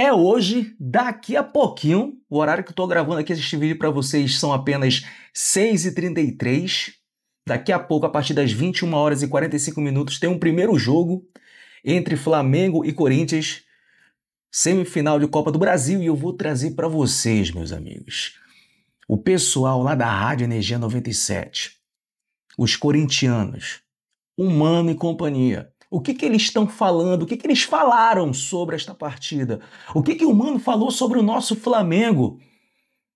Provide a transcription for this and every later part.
é hoje, daqui a pouquinho. O horário que eu estou gravando aqui este vídeo para vocês são apenas 6h33. Daqui a pouco, a partir das 21 horas e 45 minutos, tem um primeiro jogo entre Flamengo e Corinthians, semifinal de Copa do Brasil, e eu vou trazer para vocês, meus amigos, o pessoal lá da Rádio Energia 97, os corintianos, humano e companhia o que, que eles estão falando? O que, que eles falaram sobre esta partida? O que, que o Mano falou sobre o nosso Flamengo?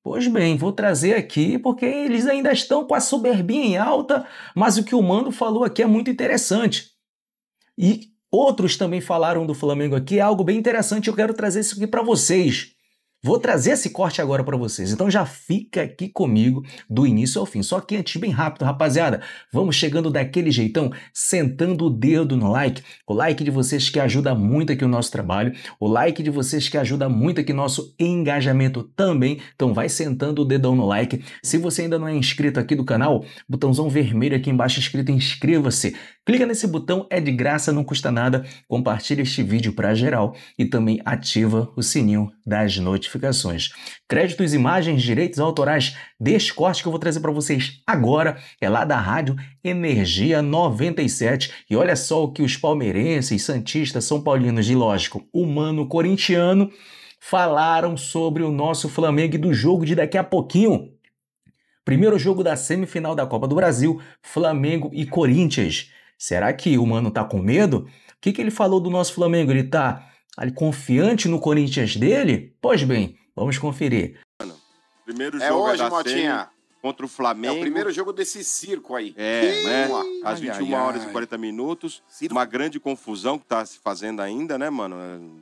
Pois bem, vou trazer aqui porque eles ainda estão com a soberbia em alta, mas o que o Mano falou aqui é muito interessante. E outros também falaram do Flamengo aqui, é algo bem interessante, eu quero trazer isso aqui para vocês. Vou trazer esse corte agora para vocês. Então já fica aqui comigo do início ao fim. Só que antes, bem rápido, rapaziada, vamos chegando daquele jeitão, sentando o dedo no like. O like de vocês que ajuda muito aqui o nosso trabalho, o like de vocês que ajuda muito aqui o nosso engajamento também. Então vai sentando o dedão no like. Se você ainda não é inscrito aqui do canal, botãozão vermelho aqui embaixo escrito inscreva-se. Clica nesse botão, é de graça, não custa nada. Compartilha este vídeo para geral e também ativa o sininho das notificações. Créditos, imagens, direitos autorais deste corte que eu vou trazer para vocês agora é lá da Rádio Energia 97. E olha só o que os palmeirenses, santistas, são paulinos e, lógico, humano corintiano falaram sobre o nosso Flamengo e do jogo de daqui a pouquinho. Primeiro jogo da semifinal da Copa do Brasil, Flamengo e Corinthians. Será que o Mano tá com medo? O que, que ele falou do nosso Flamengo? Ele tá ali confiante no Corinthians dele? Pois bem, vamos conferir. Primeiro é jogo é hoje, é Motinha. Contra o Flamengo. É o primeiro jogo desse circo aí. É, Ih, né? Às 21 ai, horas ai. e 40 minutos. Circo. Uma grande confusão que está se fazendo ainda, né, mano?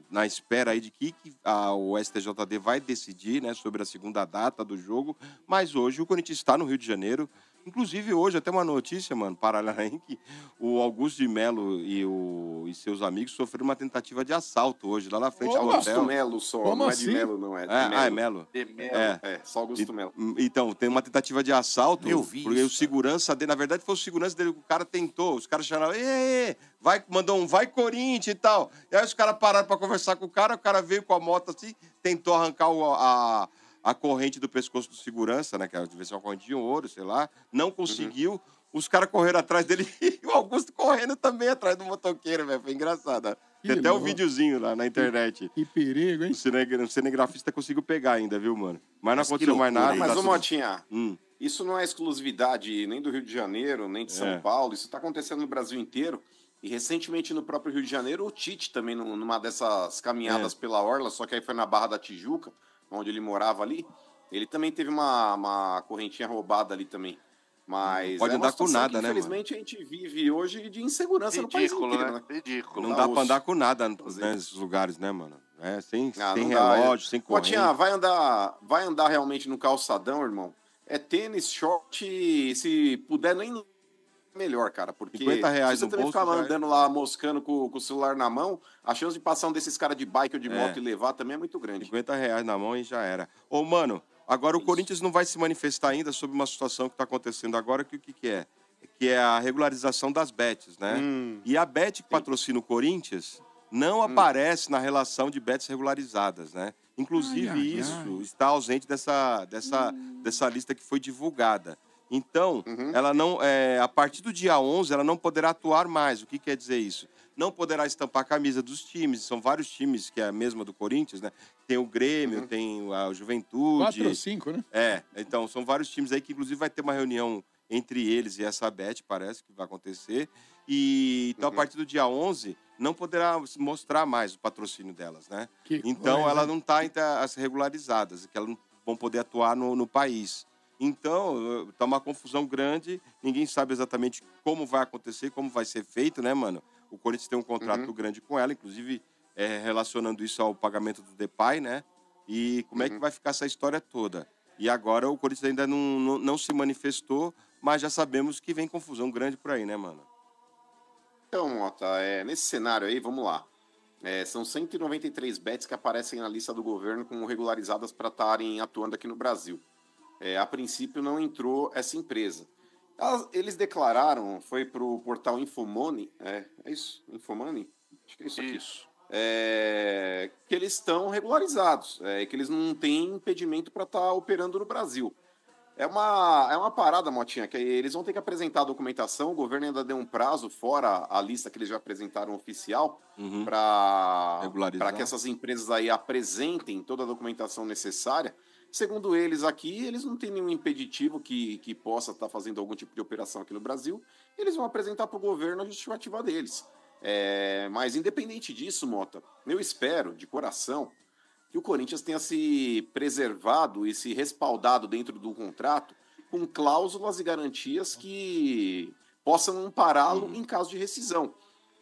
Na espera aí de que a, o STJD vai decidir, né, sobre a segunda data do jogo. Mas hoje o Corinthians está no Rio de Janeiro Inclusive, hoje, até uma notícia, mano, Paralém, que o Augusto de Melo e, o, e seus amigos sofreram uma tentativa de assalto hoje, lá na frente do hotel. Augusto assim? Melo só, Como não assim? é de assim? Melo, não, é de é, Melo. Ah, é Melo. De Melo, é. é só Augusto Melo. Hum, então, tem uma tentativa de assalto, Eu vi porque isso, o segurança dele, na verdade, foi o segurança dele que o cara tentou, os caras chamaram, ei, vai, mandou um vai Corinthians e tal. E aí os caras pararam para conversar com o cara, o cara veio com a moto assim, tentou arrancar o, a a corrente do pescoço do segurança, né? Que devia ser é uma corrente de ouro, sei lá. Não uhum. conseguiu. Uhum. Os caras correram atrás dele e o Augusto correndo também atrás do motoqueiro, velho. Foi engraçado. Né? Tem até um videozinho lá na internet. Que, que perigo, hein? O, não o, cinegrafista conseguiu pegar ainda, viu, mano? Mas não mas aconteceu mais nada. Mas, tá ô, Motinha, hum. isso não é exclusividade nem do Rio de Janeiro, nem de São é. Paulo. Isso tá acontecendo no Brasil inteiro. E recentemente no próprio Rio de Janeiro, o Tite também, numa dessas caminhadas é. pela Orla, só que aí foi na Barra da Tijuca onde ele morava ali, ele também teve uma, uma correntinha roubada ali também. Mas pode é andar com nada, que, né? Infelizmente mano? a gente vive hoje de insegurança Ridículo, no país inteiro, né? né? Ridículo. Não dá para andar com nada nesses lugares, né, mano? É, sem, ah, sem é. relógio, dá. sem corrente. Potinha, vai andar, vai andar realmente no calçadão, irmão. É tênis, short, se puder nem melhor, cara, porque 50 reais se você também bolso, ficar é andando lá moscando com, com, o celular na mão, a chance de passar um desses caras de bike ou de é. moto é. e levar também é muito grande. 50 reais na mão e já era. Ô, mano, agora Isso. o Corinthians não vai se manifestar ainda sobre uma situação que está acontecendo agora, que o que, que, é? Que é a regularização das bets, né? Hum. E a bet que patrocina o Corinthians não hum. aparece na relação de bets regularizadas, né? Inclusive, ai, ai, isso ai. está ausente dessa, dessa, hum. dessa lista que foi divulgada. Então, uhum. ela não, é, a partir do dia 11, ela não poderá atuar mais. O que quer dizer isso? Não poderá estampar a camisa dos times. São vários times, que é a mesma do Corinthians, né? Tem o Grêmio, uhum. tem a Juventude. Quatro ou cinco, né? É, então são vários times aí que, inclusive, vai ter uma reunião entre eles e essa Bet, parece que vai acontecer. E então, uhum. a partir do dia 11, não poderá mostrar mais o patrocínio delas, né? Que então, coisa. ela né? não está entre as regularizadas, que elas não vão poder atuar no, no país. Então, tá uma confusão grande, ninguém sabe exatamente como vai acontecer, como vai ser feito, né, mano? O Corinthians tem um contrato uhum. grande com ela, inclusive é, relacionando isso ao pagamento do Depay, né? E como uhum. é que uhum. vai ficar essa história toda? E agora o Corinthians ainda não, não, não, se manifestou, mas já sabemos que vem confusão grande por aí, né, mano? Então, Mota, é, nesse cenário aí, vamos lá. É, são 193 bets que aparecem na lista do governo como regularizadas para estarem atuando aqui no Brasil. É, a princípio não entrou essa empresa. Elas, eles declararam, foi para o portal Infomoney, é, é isso? Infomoney? Acho que é isso aqui. Isso. É, que eles estão regularizados, é, que eles não têm impedimento para estar tá operando no Brasil. É uma, é uma parada, Motinha, que eles vão ter que apresentar a documentação. O governo ainda deu um prazo, fora a lista que eles já apresentaram oficial, uhum. para que essas empresas aí apresentem toda a documentação necessária. Segundo eles aqui, eles não têm nenhum impeditivo que, que possa estar tá fazendo algum tipo de operação aqui no Brasil. Eles vão apresentar para o governo a justificativa deles. É, mas independente disso, Mota, eu espero de coração que o Corinthians tenha se preservado e se respaldado dentro do contrato com cláusulas e garantias que possam ampará-lo uhum. em caso de rescisão.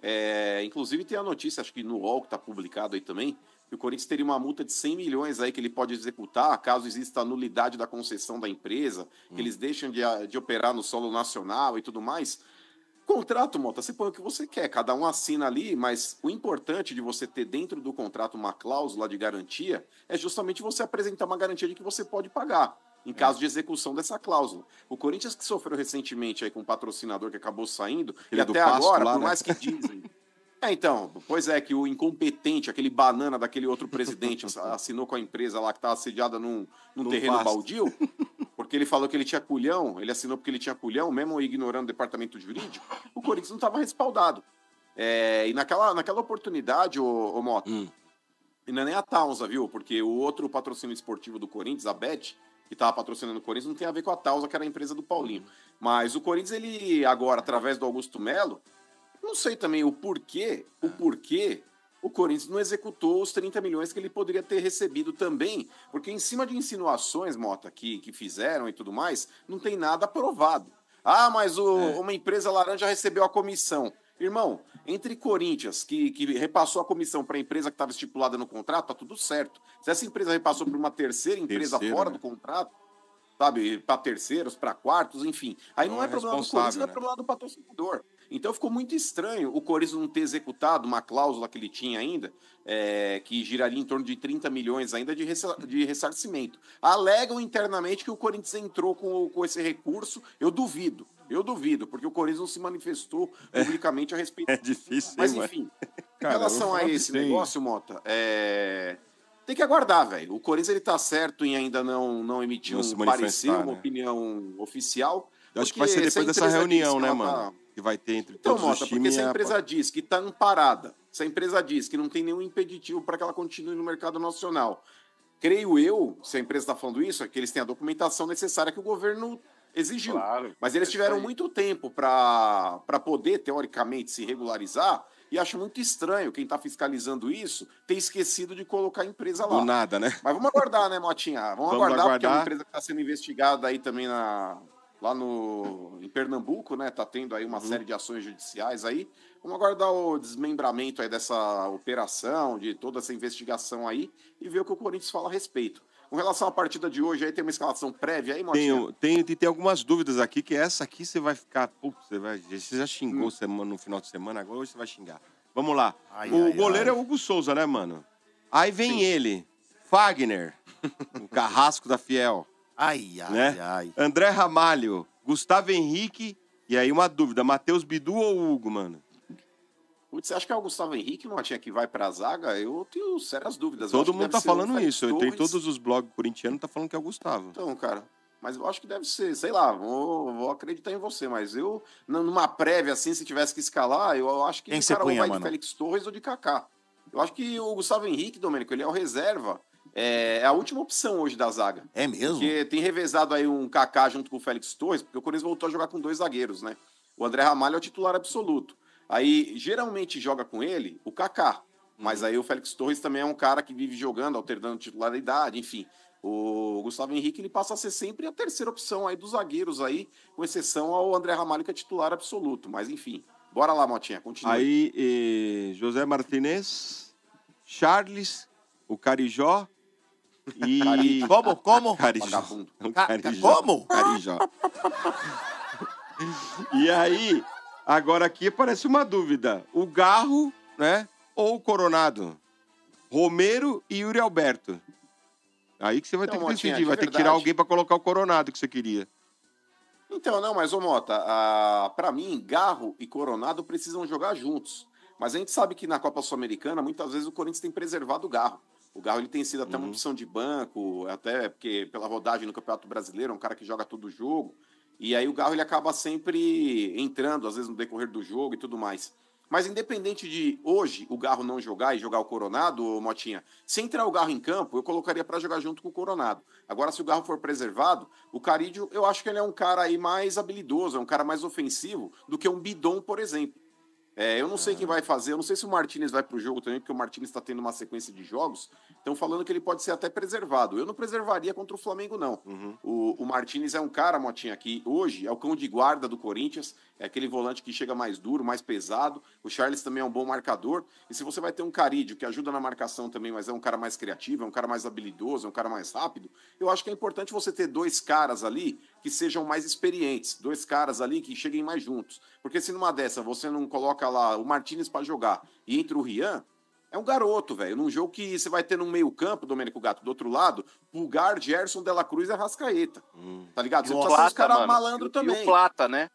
É, inclusive tem a notícia, acho que no UOL que está publicado aí também, e o Corinthians teria uma multa de 100 milhões aí que ele pode executar, caso exista a nulidade da concessão da empresa, hum. que eles deixam de, de operar no solo nacional e tudo mais. Contrato, Mota, você põe o que você quer, cada um assina ali, mas o importante de você ter dentro do contrato uma cláusula de garantia é justamente você apresentar uma garantia de que você pode pagar em é. caso é. de execução dessa cláusula. O Corinthians que sofreu recentemente aí com um patrocinador que acabou saindo, Ele e é até agora, lá, né? por mais que dizem. É, então, pois é, que o incompetente, aquele banana daquele outro presidente, assinou com a empresa lá que estava tá assediada num, num terreno baldio, porque ele falou que ele tinha culhão, ele assinou porque ele tinha culhão, mesmo ignorando o departamento jurídico, o Corinthians não estava respaldado. É, e naquela, naquela oportunidade, ô, ô Mota, hum. e não é nem a Tausa, viu? Porque o outro patrocínio esportivo do Corinthians, a Bet, que estava patrocinando o Corinthians, não tem a ver com a Tausa, que era a empresa do Paulinho. Hum. Mas o Corinthians, ele agora, através do Augusto Melo, não sei também o porquê, o é. porquê o Corinthians não executou os 30 milhões que ele poderia ter recebido também, porque em cima de insinuações, Mota, que, que fizeram e tudo mais, não tem nada provado. Ah, mas o, é. uma empresa laranja recebeu a comissão. Irmão, entre Corinthians, que, que repassou a comissão para a empresa que estava estipulada no contrato, tá tudo certo. Se essa empresa repassou para uma terceira empresa terceira, fora né? do contrato, sabe, para terceiros, para quartos, enfim, aí não, não é, é problema do Corinthians, é né? é problema do patrocinador. Então ficou muito estranho o Corinthians não ter executado uma cláusula que ele tinha ainda, é, que giraria em torno de 30 milhões ainda de, ressar de ressarcimento. Alegam internamente que o Corinthians entrou com, com esse recurso, eu duvido. Eu duvido, porque o Corinthians não se manifestou é. publicamente a respeito. É difícil, Mas, enfim, em relação a esse negócio, Mota, é... tem que aguardar, velho. O Corinthians ele tá certo em ainda não, não emitir não um parecer, né? uma opinião oficial. Eu acho que vai ser depois dessa reunião, né, tá mano? Tá que vai ter entre então, todos Mota, os times. Porque se a é empresa diz que está amparada, se a empresa diz que não tem nenhum impeditivo para que ela continue no mercado nacional, creio eu, se a empresa está falando isso, é que eles têm a documentação necessária que o governo exigiu. Claro, Mas eles é tiveram é muito tempo para poder, teoricamente, se regularizar. E acho muito estranho quem está fiscalizando isso ter esquecido de colocar a empresa lá. Do nada, né? Mas vamos aguardar, né, Motinha? Vamos, vamos aguardar, aguardar, porque é uma empresa que está sendo investigada aí também na, lá no em Pernambuco, né? Tá tendo aí uma uhum. série de ações judiciais aí. Vamos aguardar o desmembramento aí dessa operação, de toda essa investigação aí e ver o que o Corinthians fala a respeito. Com relação à partida de hoje, aí tem uma escalação prévia aí, Martinho? Tenho, tenho tem, tem algumas dúvidas aqui, que essa aqui você vai ficar. Putz, você, vai, você já xingou hum. semana, no final de semana, agora hoje você vai xingar. Vamos lá. Ai, o ai, goleiro é ai. é o Hugo Souza, né, mano? Aí vem Sim. ele, Fagner, o carrasco da Fiel. Ai, ai, né? ai. André Ramalho, Gustavo Henrique, e aí uma dúvida, Matheus Bidu ou Hugo, mano? você acha que é o Gustavo Henrique, não tinha que vai pra zaga? Eu tenho sérias dúvidas. Todo mundo tá falando um isso. Eu todos os blogs corintianos tá falando que é o Gustavo. Então, cara, mas eu acho que deve ser, sei lá, vou, vou acreditar em você, mas eu, numa prévia assim, se tivesse que escalar, eu acho que Quem o cara punha, ou vai mano? de Félix Torres ou de Kaká. Eu acho que o Gustavo Henrique, Domênico, ele é o reserva é, é a última opção hoje da zaga. É mesmo? Porque tem revezado aí um Kaká junto com o Félix Torres, porque o Corinthians voltou a jogar com dois zagueiros, né? O André Ramalho é o titular absoluto. Aí geralmente joga com ele o Kaká, mas aí o Félix Torres também é um cara que vive jogando, alternando titularidade, enfim. O Gustavo Henrique ele passa a ser sempre a terceira opção aí dos zagueiros aí, com exceção ao André Ramalho que é titular absoluto, mas enfim. Bora lá, Motinha, continua. Aí, eh, José Martinez, Charles, o Carijó, e... Como? Como? carijó é carijó Como? carijó e aí, agora aqui aparece uma dúvida. O Garro, né? Ou o Coronado? Romero e Yuri Alberto. Aí que você vai então, ter que decidir. vai ter que tirar alguém para colocar o Coronado que você queria. Então, não, mas, ô Mota, para mim, Garro e Coronado precisam jogar juntos. Mas a gente sabe que na Copa Sul-Americana, muitas vezes o Corinthians tem preservado o Garro. O Garro ele tem sido até uhum. uma opção de banco, até porque pela rodagem no Campeonato Brasileiro, é um cara que joga todo jogo. E aí o Garro ele acaba sempre entrando, às vezes no decorrer do jogo e tudo mais. Mas independente de hoje o Garro não jogar e jogar o Coronado, Motinha, se entrar o Garro em campo, eu colocaria para jogar junto com o Coronado. Agora, se o Garro for preservado, o Carídio, eu acho que ele é um cara aí mais habilidoso, é um cara mais ofensivo do que um Bidon, por exemplo. É, eu não sei quem ah. vai fazer, eu não sei se o Martinez vai para o jogo também, porque o Martinez está tendo uma sequência de jogos. Estão falando que ele pode ser até preservado. Eu não preservaria contra o Flamengo, não. Uhum. O, o Martinez é um cara, Motinha, que hoje é o cão de guarda do Corinthians, é aquele volante que chega mais duro, mais pesado. O Charles também é um bom marcador. E se você vai ter um Carídeo, que ajuda na marcação também, mas é um cara mais criativo, é um cara mais habilidoso, é um cara mais rápido, eu acho que é importante você ter dois caras ali que sejam mais experientes, dois caras ali que cheguem mais juntos. Porque se numa dessa você não coloca coloca lá o Martinez para jogar e entra o Rian, é um garoto, velho. Num jogo que você vai ter no meio-campo, Domênico Gato, do outro lado, Pulgar, Gerson, Dela Cruz e Arrascaeta. Hum. Tá ligado? Você e precisa Plata, ser caras malandro e, também. E o Plata, né?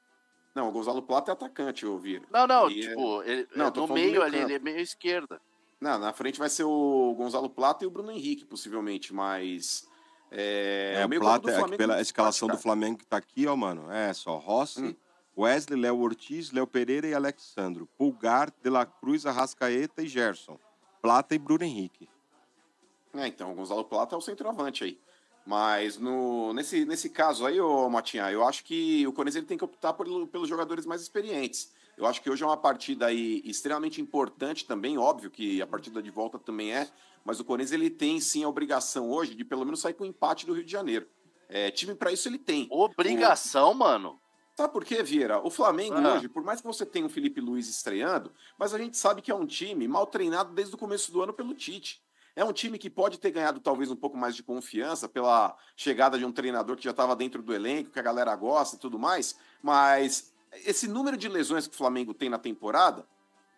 Não, o Gonzalo Plata é atacante, eu ouvi. Não, não, e é- tipo, é... ele, não, no é meio, ali, ele é meio esquerda. Não, na frente vai ser o Gonzalo Plata e o Bruno Henrique, possivelmente, mas. É, é o Plata, é, pela é escalação do Flamengo que tá aqui, ó, mano. É só Rossi, hum. Wesley, Léo Ortiz, Léo Pereira e Alexandro. Pulgar, De La Cruz, Arrascaeta e Gerson. Plata e Bruno Henrique. É, então, o Gonzalo Plata é o centroavante aí. Mas no, nesse, nesse caso aí, ô Matinha, eu acho que o Corinthians ele tem que optar por, pelos jogadores mais experientes. Eu acho que hoje é uma partida aí extremamente importante também, óbvio que a partida de volta também é, mas o Corinthians ele tem sim a obrigação hoje de pelo menos sair com empate do Rio de Janeiro. É, time para isso ele tem. Obrigação, o... mano? Sabe por quê, Vieira? O Flamengo ah. hoje, por mais que você tenha o Felipe Luiz estreando, mas a gente sabe que é um time mal treinado desde o começo do ano pelo Tite. É um time que pode ter ganhado talvez um pouco mais de confiança pela chegada de um treinador que já estava dentro do elenco, que a galera gosta e tudo mais, mas esse número de lesões que o Flamengo tem na temporada,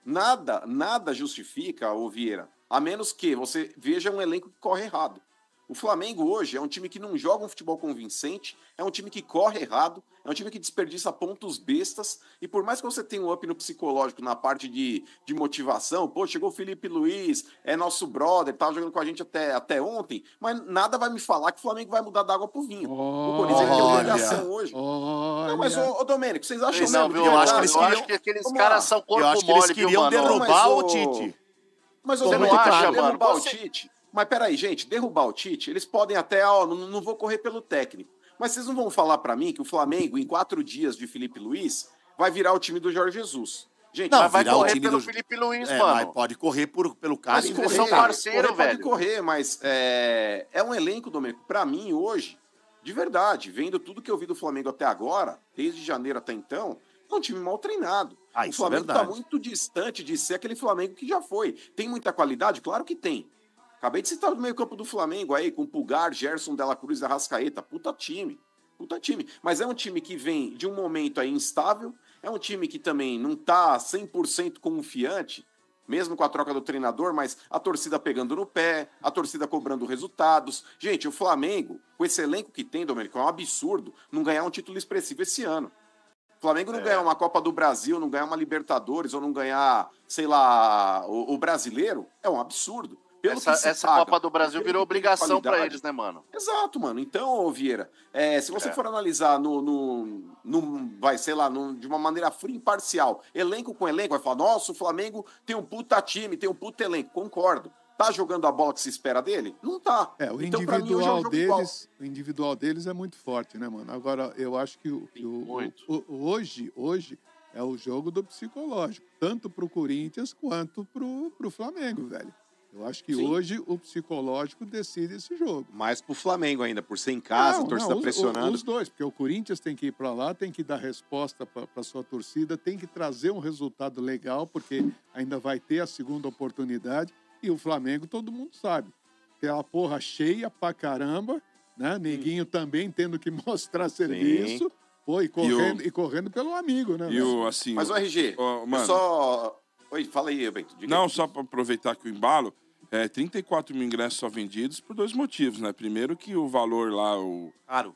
nada, nada justifica, ô Vieira, a menos que você veja um elenco que corre errado. O Flamengo hoje é um time que não joga um futebol convincente, é um time que corre errado, é um time que desperdiça pontos bestas. E por mais que você tenha um up no psicológico na parte de, de motivação, pô, chegou o Felipe Luiz, é nosso brother, tava jogando com a gente até, até ontem, mas nada vai me falar que o Flamengo vai mudar da água pro vinho. o Corinthians tem obrigação hoje. Não, mas, ô, Domênico, vocês acham não, mesmo que eu, acho que eles queriam, eu acho que aqueles caras são corpo eu acho que eles mole, queriam viu, derrubar mas, o Tite. Mas você não acha, mano? Derrubar você... o Tite? Mas peraí, gente, derrubar o Tite, eles podem até, ó, não, não vou correr pelo técnico. Mas vocês não vão falar para mim que o Flamengo, em quatro dias de Felipe Luiz, vai virar o time do Jorge Jesus. Gente, não, vai correr pelo do... Felipe Luiz, é, mano. pode correr por, pelo cara. Mas correr, são parceiro, velho. Pode correr, mas é, é um elenco, Domenico. Para mim, hoje, de verdade, vendo tudo que eu vi do Flamengo até agora, desde janeiro até então, é um time mal treinado. Ah, o é Flamengo está muito distante de ser aquele Flamengo que já foi. Tem muita qualidade? Claro que tem. Acabei de citar o meio-campo do Flamengo aí, com Pulgar, Gerson, Dela Cruz e Arrascaeta. Puta time. Puta time. Mas é um time que vem de um momento aí instável, é um time que também não tá 100% confiante, mesmo com a troca do treinador, mas a torcida pegando no pé, a torcida cobrando resultados. Gente, o Flamengo, com esse elenco que tem, Domenico, é um absurdo não ganhar um título expressivo esse ano. O Flamengo não é. ganhar uma Copa do Brasil, não ganhar uma Libertadores ou não ganhar, sei lá, o, o brasileiro, é um absurdo. Pelo essa, essa paga, Copa do Brasil virou obrigação para eles, né, mano? Exato, mano. Então, Vieira, é, se você é. for analisar no, no, no, vai, sei lá, no, de uma maneira fria e imparcial, elenco com elenco, vai falar, nossa, o Flamengo tem um puta time, tem um puta elenco. Concordo. Tá jogando a bola que se espera dele? Não tá. É, o então, individual mim, deles, o individual deles é muito forte, né, mano? Agora, eu acho que o, o, o hoje, hoje, é o jogo do psicológico, tanto pro Corinthians quanto pro, pro Flamengo, velho. Eu acho que Sim. hoje o psicológico decide esse jogo. Mais para o Flamengo ainda, por ser em casa, não, a torcida não, os, pressionando. Os dois, porque o Corinthians tem que ir para lá, tem que dar resposta para a sua torcida, tem que trazer um resultado legal, porque ainda vai ter a segunda oportunidade. E o Flamengo, todo mundo sabe. Aquela porra cheia pra caramba, né? Hum. Neguinho hum. também tendo que mostrar serviço. Pô, e correndo, e, o... e correndo pelo amigo, né? E o, assim, Mas o RG, o, mano... só... Oi, fala aí, Bento. Não, aqui. só para aproveitar que o embalo, é, 34 mil ingressos só vendidos por dois motivos, né? Primeiro que o valor lá, o,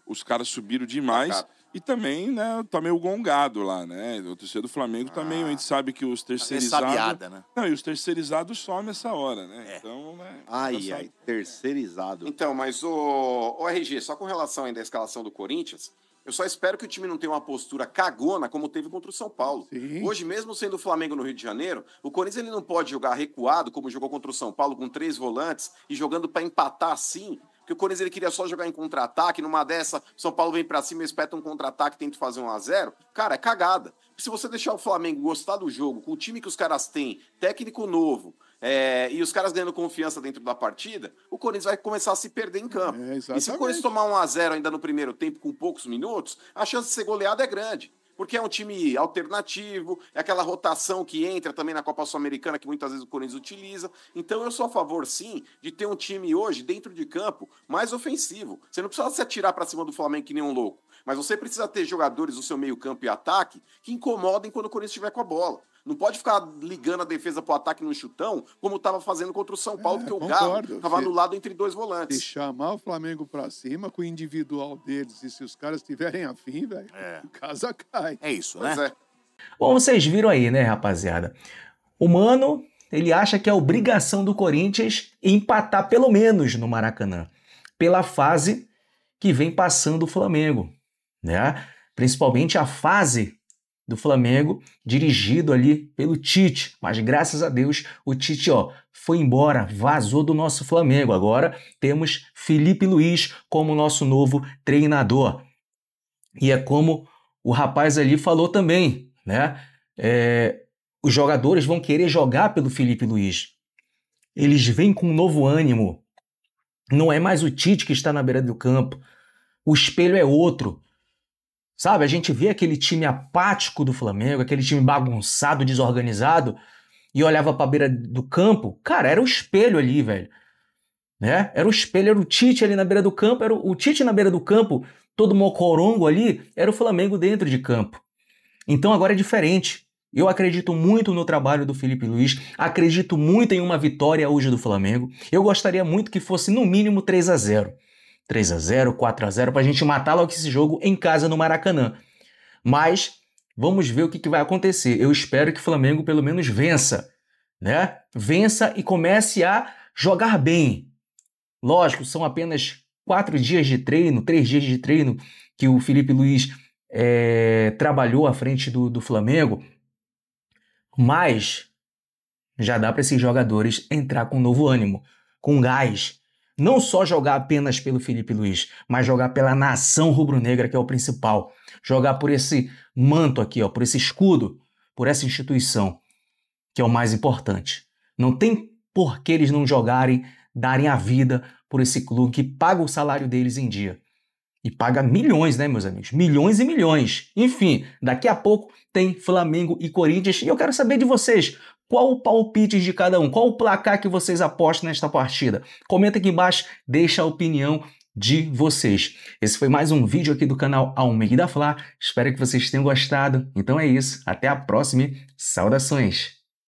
os caras subiram demais. Tá e também, né, tá meio gongado lá, né? O torcedor do Flamengo tá ah. também, a gente sabe que os tá terceirizados. Sabiada, né? Não, e os terceirizados somem essa hora, né? É. Então, né? Ai, ai, terceirizado. Então, mas o, o RG, só com relação ainda à escalação do Corinthians, eu só espero que o time não tenha uma postura cagona como teve contra o São Paulo. Sim. Hoje, mesmo sendo o Flamengo no Rio de Janeiro, o Corinthians ele não pode jogar recuado, como jogou contra o São Paulo, com três volantes e jogando para empatar assim. Porque o Corinthians ele queria só jogar em contra-ataque. Numa dessa, São Paulo vem para cima, espeta um contra-ataque, tenta fazer um a zero. Cara, é cagada. Se você deixar o Flamengo gostar do jogo, com o time que os caras têm, técnico novo, é, e os caras ganhando confiança dentro da partida, o Corinthians vai começar a se perder em campo. É, e se o Corinthians tomar 1 a 0 ainda no primeiro tempo com poucos minutos, a chance de ser goleado é grande porque é um time alternativo, é aquela rotação que entra também na Copa Sul-Americana que muitas vezes o Corinthians utiliza. Então eu sou a favor, sim, de ter um time hoje, dentro de campo, mais ofensivo. Você não precisa se atirar para cima do Flamengo que nem um louco. Mas você precisa ter jogadores no seu meio-campo e ataque que incomodem quando o Corinthians estiver com a bola. Não pode ficar ligando a defesa para o ataque no chutão, como estava fazendo contra o São é, Paulo, é, concordo. o Galo estava lado entre dois volantes. E chamar o Flamengo para cima com o individual deles, e se os caras tiverem afim, velho, é. casa cai. É isso, né? pois né? É. Bom, vocês viram aí, né, rapaziada? O Mano, ele acha que é obrigação do Corinthians empatar pelo menos no Maracanã, pela fase que vem passando o Flamengo né? Principalmente a fase do Flamengo, dirigido ali pelo Tite. Mas graças a Deus, o Tite ó, foi embora, vazou do nosso Flamengo. Agora temos Felipe Luiz como nosso novo treinador. E é como o rapaz ali falou também, né? É, os jogadores vão querer jogar pelo Felipe Luiz. Eles vêm com um novo ânimo. Não é mais o Tite que está na beira do campo. O espelho é outro. Sabe, a gente vê aquele time apático do Flamengo, aquele time bagunçado, desorganizado, e olhava para a beira do campo, cara, era o espelho ali, velho. Né? Era o espelho, era o Tite ali na beira do campo, era o, o Tite na beira do campo, todo mocorongo ali, era o Flamengo dentro de campo. Então agora é diferente. Eu acredito muito no trabalho do Felipe Luiz, acredito muito em uma vitória hoje do Flamengo. Eu gostaria muito que fosse no mínimo 3 a 0. 3 a 0 4 a 0 para a gente matar logo esse jogo em casa no Maracanã. Mas vamos ver o que, que vai acontecer. Eu espero que o Flamengo pelo menos vença, né? Vença e comece a jogar bem. Lógico, são apenas quatro dias de treino, três dias de treino que o Felipe Luiz é, trabalhou à frente do, do Flamengo, mas já dá para esses jogadores entrar com um novo ânimo, com gás, não só jogar apenas pelo Felipe Luiz, mas jogar pela nação rubro-negra, que é o principal. Jogar por esse manto aqui, ó, por esse escudo, por essa instituição, que é o mais importante. Não tem por que eles não jogarem, darem a vida por esse clube que paga o salário deles em dia. E paga milhões, né, meus amigos? Milhões e milhões. Enfim, daqui a pouco tem Flamengo e Corinthians. E eu quero saber de vocês. Qual o palpite de cada um? Qual o placar que vocês apostam nesta partida? Comenta aqui embaixo, deixa a opinião de vocês. Esse foi mais um vídeo aqui do canal Almeida Flá. Espero que vocês tenham gostado. Então é isso. Até a próxima. Saudações!